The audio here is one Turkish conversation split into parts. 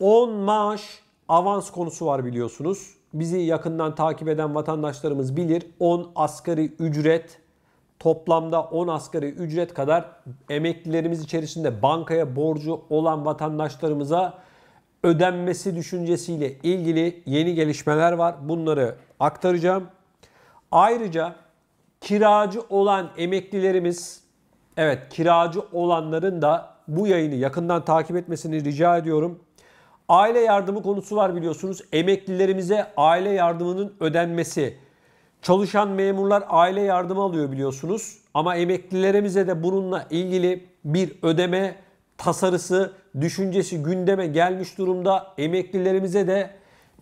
10 maaş avans konusu var biliyorsunuz. Bizi yakından takip eden vatandaşlarımız bilir. 10 asgari ücret toplamda 10 asgari ücret kadar emeklilerimiz içerisinde bankaya borcu olan vatandaşlarımıza ödenmesi düşüncesiyle ilgili yeni gelişmeler var. Bunları aktaracağım. Ayrıca kiracı olan emeklilerimiz evet kiracı olanların da bu yayını yakından takip etmesini rica ediyorum. Aile yardımı konusu var biliyorsunuz. Emeklilerimize aile yardımının ödenmesi. Çalışan memurlar aile yardımı alıyor biliyorsunuz. Ama emeklilerimize de bununla ilgili bir ödeme tasarısı, düşüncesi gündeme gelmiş durumda. Emeklilerimize de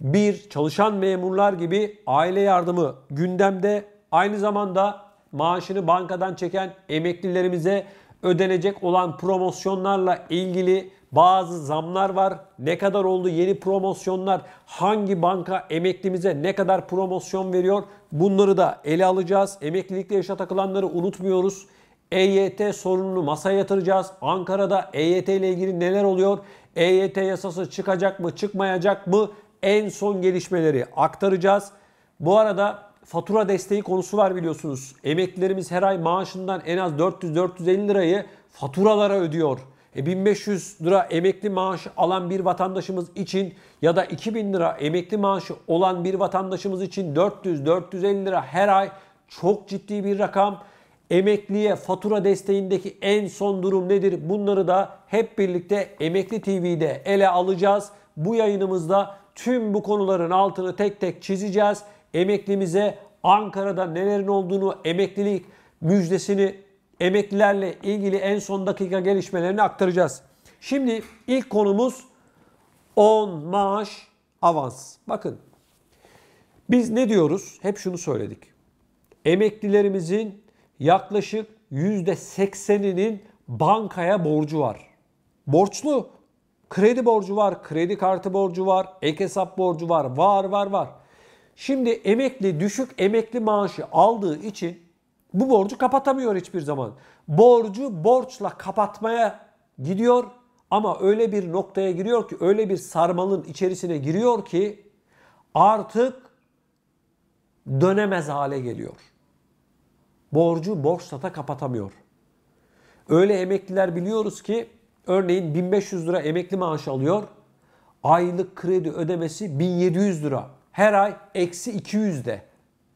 bir çalışan memurlar gibi aile yardımı gündemde. Aynı zamanda maaşını bankadan çeken emeklilerimize ödenecek olan promosyonlarla ilgili bazı zamlar var. Ne kadar oldu yeni promosyonlar, hangi banka emeklimize ne kadar promosyon veriyor bunları da ele alacağız. Emeklilikte yaşa takılanları unutmuyoruz. EYT sorununu masaya yatıracağız. Ankara'da EYT ile ilgili neler oluyor? EYT yasası çıkacak mı, çıkmayacak mı? En son gelişmeleri aktaracağız. Bu arada fatura desteği konusu var biliyorsunuz. Emeklilerimiz her ay maaşından en az 400-450 lirayı faturalara ödüyor. 1500 e, lira emekli maaşı alan bir vatandaşımız için ya da 2000 lira emekli maaşı olan bir vatandaşımız için 400-450 lira her ay çok ciddi bir rakam. Emekliye fatura desteğindeki en son durum nedir? Bunları da hep birlikte Emekli TV'de ele alacağız. Bu yayınımızda tüm bu konuların altını tek tek çizeceğiz. Emeklimize Ankara'da nelerin olduğunu, emeklilik müjdesini emeklilerle ilgili en son dakika gelişmelerini aktaracağız. Şimdi ilk konumuz 10 maaş avans. Bakın biz ne diyoruz? Hep şunu söyledik. Emeklilerimizin yaklaşık %80'inin bankaya borcu var. Borçlu. Kredi borcu var, kredi kartı borcu var, ek hesap borcu var, var var var. Şimdi emekli düşük emekli maaşı aldığı için bu borcu kapatamıyor hiçbir zaman. Borcu borçla kapatmaya gidiyor ama öyle bir noktaya giriyor ki öyle bir sarmalın içerisine giriyor ki artık dönemez hale geliyor. Borcu borçlata kapatamıyor. Öyle emekliler biliyoruz ki örneğin 1500 lira emekli maaşı alıyor. Aylık kredi ödemesi 1700 lira. Her ay eksi 200 de.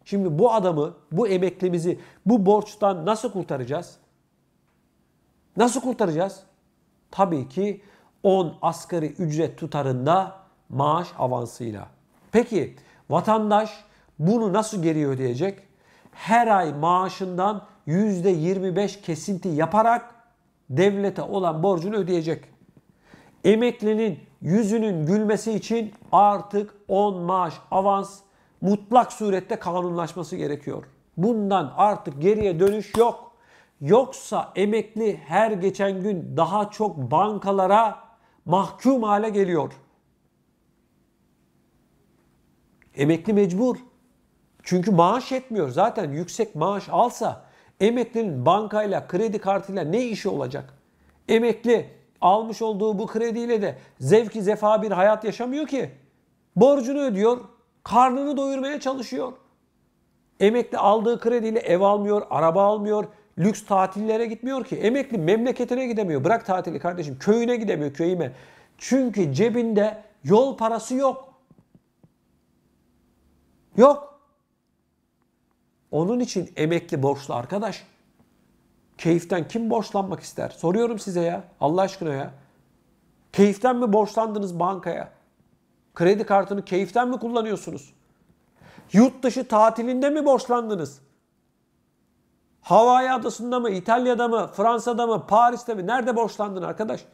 Şimdi bu adamı, bu emeklimizi bu borçtan nasıl kurtaracağız? Nasıl kurtaracağız? Tabii ki 10 asgari ücret tutarında maaş avansıyla. Peki vatandaş bunu nasıl geri ödeyecek? Her ay maaşından %25 kesinti yaparak devlete olan borcunu ödeyecek. Emeklinin yüzünün gülmesi için artık 10 maaş avans mutlak surette kanunlaşması gerekiyor. Bundan artık geriye dönüş yok. Yoksa emekli her geçen gün daha çok bankalara mahkum hale geliyor. Emekli mecbur. Çünkü maaş etmiyor. Zaten yüksek maaş alsa emeklinin bankayla, kredi kartıyla ne işi olacak? Emekli almış olduğu bu krediyle de zevki zefa bir hayat yaşamıyor ki. Borcunu ödüyor, Karnını doyurmaya çalışıyor. Emekli aldığı krediyle ev almıyor, araba almıyor, lüks tatillere gitmiyor ki. Emekli memleketine gidemiyor. Bırak tatili kardeşim. Köyüne gidemiyor, köyüme. Çünkü cebinde yol parası yok. Yok. Onun için emekli borçlu arkadaş. Keyiften kim borçlanmak ister? Soruyorum size ya. Allah aşkına ya. Keyiften mi borçlandınız bankaya? Kredi kartını keyiften mi kullanıyorsunuz? Yurt dışı tatilinde mi borçlandınız? Havai adasında mı, İtalya'da mı, Fransa'da mı, Paris'te mi? Nerede borçlandın arkadaş?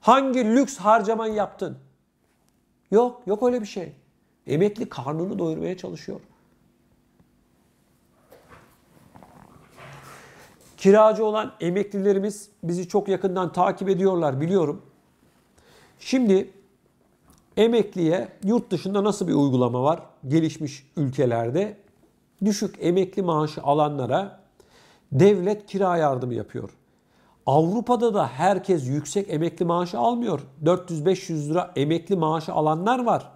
Hangi lüks harcaman yaptın? Yok, yok öyle bir şey. Emekli karnını doyurmaya çalışıyor. Kiracı olan emeklilerimiz bizi çok yakından takip ediyorlar biliyorum. Şimdi Emekliye yurt dışında nasıl bir uygulama var? Gelişmiş ülkelerde düşük emekli maaşı alanlara devlet kira yardımı yapıyor. Avrupa'da da herkes yüksek emekli maaşı almıyor. 400-500 lira emekli maaşı alanlar var.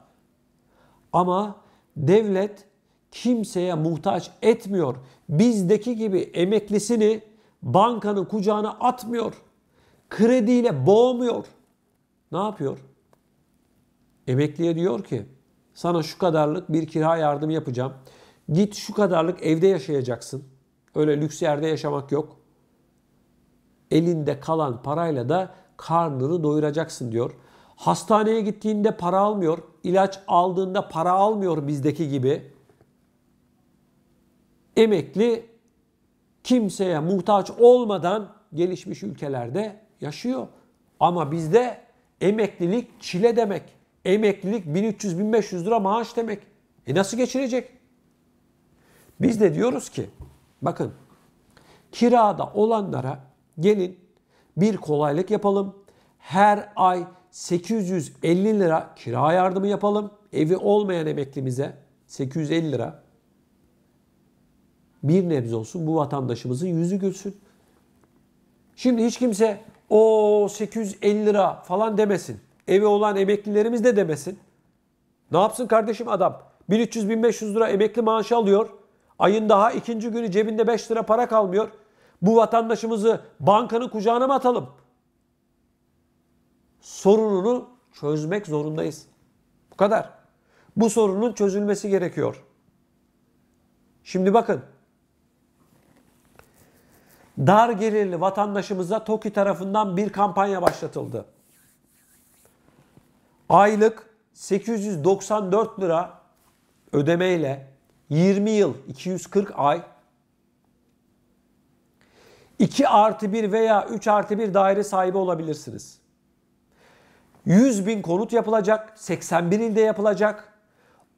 Ama devlet kimseye muhtaç etmiyor. Bizdeki gibi emeklisini bankanın kucağına atmıyor. Krediyle boğmuyor. Ne yapıyor? Emekliye diyor ki sana şu kadarlık bir kira yardım yapacağım. Git şu kadarlık evde yaşayacaksın. Öyle lüks yerde yaşamak yok. Elinde kalan parayla da karnını doyuracaksın diyor. Hastaneye gittiğinde para almıyor. ilaç aldığında para almıyor bizdeki gibi. Emekli kimseye muhtaç olmadan gelişmiş ülkelerde yaşıyor. Ama bizde emeklilik çile demek. Emeklilik 1300-1500 lira maaş demek. E nasıl geçirecek? Biz de diyoruz ki bakın kirada olanlara gelin bir kolaylık yapalım. Her ay 850 lira kira yardımı yapalım. Evi olmayan emeklimize 850 lira. Bir nebze olsun bu vatandaşımızın yüzü gülsün. Şimdi hiç kimse o 850 lira falan demesin evi olan emeklilerimiz de demesin. Ne yapsın kardeşim adam? 1300-1500 lira emekli maaşı alıyor. Ayın daha ikinci günü cebinde 5 lira para kalmıyor. Bu vatandaşımızı bankanın kucağına mı atalım? Sorununu çözmek zorundayız. Bu kadar. Bu sorunun çözülmesi gerekiyor. Şimdi bakın. Dar gelirli vatandaşımıza TOKİ tarafından bir kampanya başlatıldı. Aylık 894 lira ödemeyle 20 yıl 240 ay 2 artı 1 veya 3 artı 1 daire sahibi olabilirsiniz. 100 bin konut yapılacak, 81 ilde yapılacak.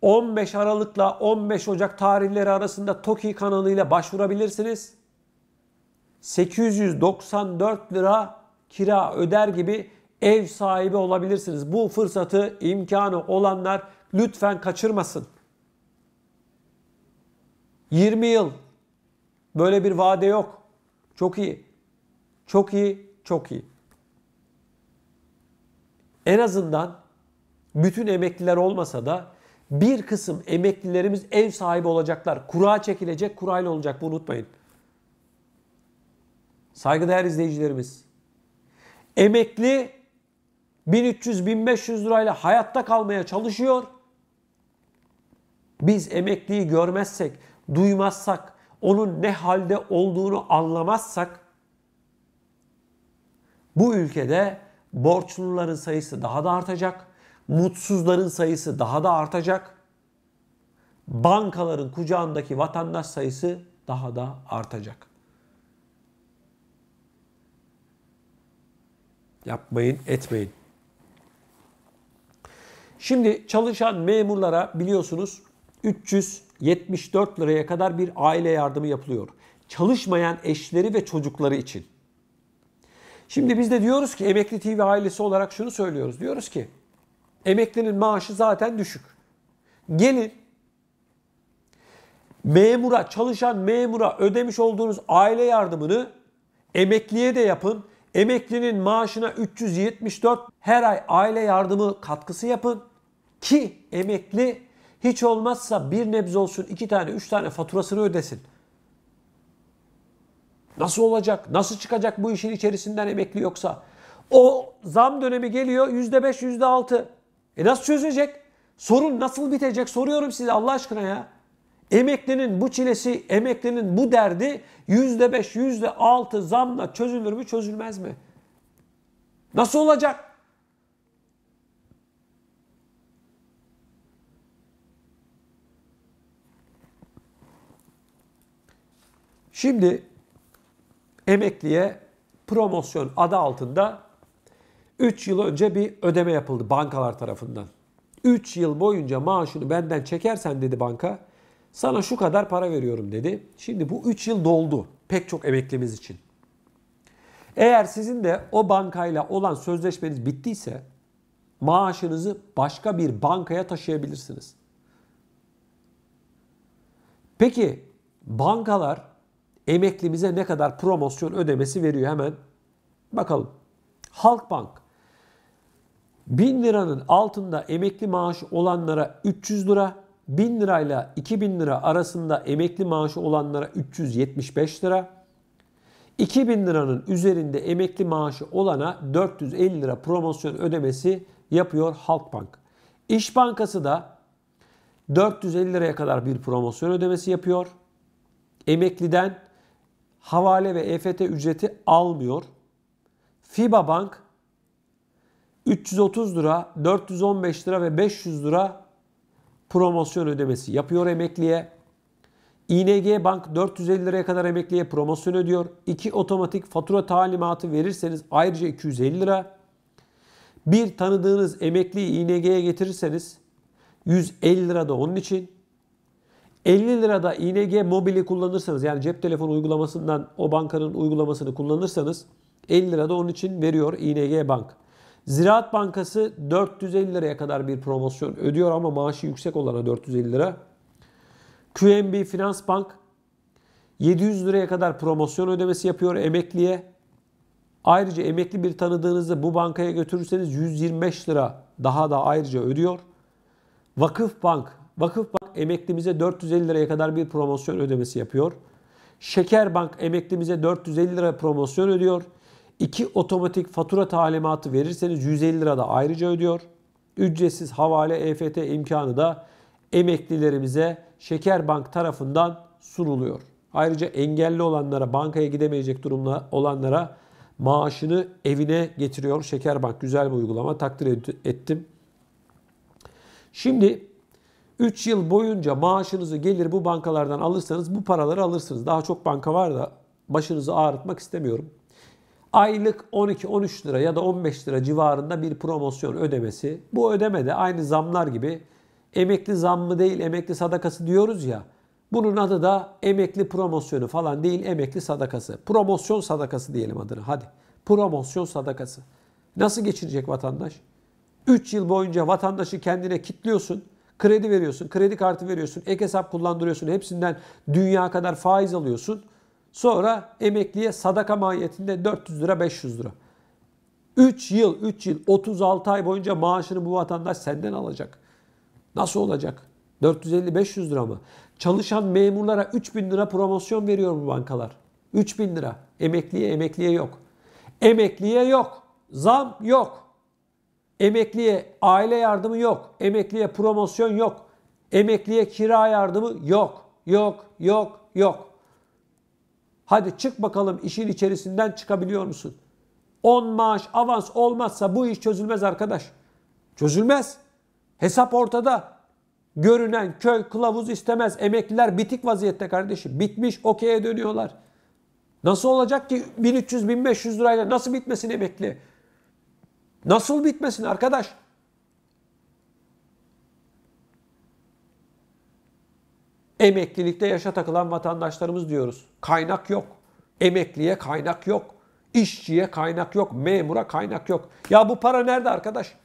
15 Aralık'la 15 Ocak tarihleri arasında TOKİ kanalıyla başvurabilirsiniz. 894 lira kira öder gibi ev sahibi olabilirsiniz. Bu fırsatı imkanı olanlar lütfen kaçırmasın. 20 yıl böyle bir vade yok. Çok iyi. Çok iyi, çok iyi. En azından bütün emekliler olmasa da bir kısım emeklilerimiz ev sahibi olacaklar. Kura çekilecek, kurayla olacak. Bunu unutmayın. Saygıdeğer izleyicilerimiz. Emekli 1300-1500 lirayla hayatta kalmaya çalışıyor. Biz emekliyi görmezsek, duymazsak, onun ne halde olduğunu anlamazsak bu ülkede borçluların sayısı daha da artacak, mutsuzların sayısı daha da artacak. Bankaların kucağındaki vatandaş sayısı daha da artacak. Yapmayın, etmeyin. Şimdi çalışan memurlara biliyorsunuz 374 liraya kadar bir aile yardımı yapılıyor. Çalışmayan eşleri ve çocukları için. Şimdi biz de diyoruz ki Emekli TV ailesi olarak şunu söylüyoruz. Diyoruz ki emeklinin maaşı zaten düşük. Gelin memura, çalışan memura ödemiş olduğunuz aile yardımını emekliye de yapın, Emeklinin maaşına 374 her ay aile yardımı katkısı yapın ki emekli hiç olmazsa bir nebze olsun iki tane üç tane faturasını ödesin. Nasıl olacak? Nasıl çıkacak bu işin içerisinden emekli yoksa? O zam dönemi geliyor yüzde beş yüzde altı. E nasıl çözecek? Sorun nasıl bitecek soruyorum size Allah aşkına ya. Emeklinin bu çilesi, emeklinin bu derdi yüzde beş, yüzde altı zamla çözülür mü çözülmez mi? Nasıl olacak? Şimdi emekliye promosyon adı altında 3 yıl önce bir ödeme yapıldı bankalar tarafından. 3 yıl boyunca maaşını benden çekersen dedi banka sana şu kadar para veriyorum dedi. Şimdi bu 3 yıl doldu pek çok emeklimiz için. Eğer sizin de o bankayla olan sözleşmeniz bittiyse maaşınızı başka bir bankaya taşıyabilirsiniz. Peki bankalar emeklimize ne kadar promosyon ödemesi veriyor hemen bakalım. Halkbank 1000 liranın altında emekli maaşı olanlara 300 lira, 1000 lirayla 2000 lira arasında emekli maaşı olanlara 375 lira, 2000 liranın üzerinde emekli maaşı olana 450 lira promosyon ödemesi yapıyor Halkbank. İş Bankası da 450 liraya kadar bir promosyon ödemesi yapıyor. Emekliden havale ve EFT ücreti almıyor. FIBA Bank 330 lira, 415 lira ve 500 lira promosyon ödemesi yapıyor emekliye. ING Bank 450 liraya kadar emekliye promosyon ödüyor. 2 otomatik fatura talimatı verirseniz ayrıca 250 lira. Bir tanıdığınız emekliyi ING'ye getirirseniz 150 lira da onun için. 50 lira da ING mobili kullanırsanız yani cep telefonu uygulamasından o bankanın uygulamasını kullanırsanız 50 lira da onun için veriyor ING Bank. Ziraat Bankası 450 liraya kadar bir promosyon ödüyor ama maaşı yüksek olana 450 lira. QNB Finans Bank 700 liraya kadar promosyon ödemesi yapıyor emekliye. Ayrıca emekli bir tanıdığınızı bu bankaya götürürseniz 125 lira daha da ayrıca ödüyor. Vakıf Bank, Vakıf Bank emeklimize 450 liraya kadar bir promosyon ödemesi yapıyor. Şeker Bank emeklimize 450 lira promosyon ödüyor. 2 otomatik fatura talimatı verirseniz 150 lira da ayrıca ödüyor. Ücretsiz havale EFT imkanı da emeklilerimize Şeker Bank tarafından sunuluyor. Ayrıca engelli olanlara, bankaya gidemeyecek durumda olanlara maaşını evine getiriyor. Şeker Bank güzel bir uygulama takdir ettim. Şimdi 3 yıl boyunca maaşınızı gelir bu bankalardan alırsanız bu paraları alırsınız. Daha çok banka var da başınızı ağrıtmak istemiyorum aylık 12-13 lira ya da 15 lira civarında bir promosyon ödemesi. Bu ödeme de aynı zamlar gibi emekli zammı değil emekli sadakası diyoruz ya. Bunun adı da emekli promosyonu falan değil emekli sadakası. Promosyon sadakası diyelim adını hadi. Promosyon sadakası. Nasıl geçinecek vatandaş? 3 yıl boyunca vatandaşı kendine kitliyorsun. Kredi veriyorsun, kredi kartı veriyorsun, ek hesap kullandırıyorsun. Hepsinden dünya kadar faiz alıyorsun. Sonra emekliye sadaka mahiyetinde 400 lira 500 lira. 3 yıl 3 yıl 36 ay boyunca maaşını bu vatandaş senden alacak. Nasıl olacak? 450-500 lira mı? Çalışan memurlara 3000 lira promosyon veriyor bu bankalar. 3000 lira. Emekliye emekliye yok. Emekliye yok. Zam yok. Emekliye aile yardımı yok. Emekliye promosyon yok. Emekliye kira yardımı yok. Yok, yok, yok. Hadi çık bakalım işin içerisinden çıkabiliyor musun? 10 maaş avans olmazsa bu iş çözülmez arkadaş. Çözülmez. Hesap ortada. Görünen köy kılavuz istemez. Emekliler bitik vaziyette kardeşim. Bitmiş okey'e dönüyorlar. Nasıl olacak ki 1300-1500 lirayla nasıl bitmesin emekli? Nasıl bitmesin arkadaş? Emeklilikte yaşa takılan vatandaşlarımız diyoruz. Kaynak yok. Emekliye kaynak yok. İşçiye kaynak yok. Memura kaynak yok. Ya bu para nerede arkadaş?